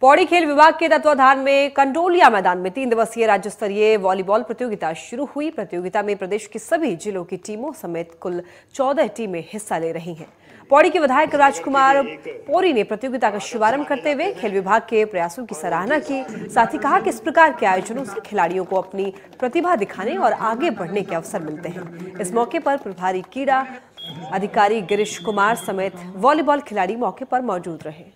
पौड़ी खेल विभाग के तत्वाधान में कंडोलिया मैदान में तीन दिवसीय राज्य स्तरीय वॉलीबॉल प्रतियोगिता शुरू हुई प्रतियोगिता में प्रदेश की सभी जिलों की टीमों समेत कुल चौदह टीमें हिस्सा ले रही हैं पौड़ी के विधायक राजकुमार पोरी ने प्रतियोगिता का शुभारंभ करते हुए खेल विभाग के प्रयासों की सराहना की साथ ही कहा कि इस प्रकार के आयोजनों से खिलाड़ियों को अपनी प्रतिभा दिखाने और आगे बढ़ने के अवसर मिलते हैं इस मौके पर प्रभारी कीड़ा अधिकारी गिरीश कुमार समेत वॉलीबॉल खिलाड़ी मौके पर मौजूद रहे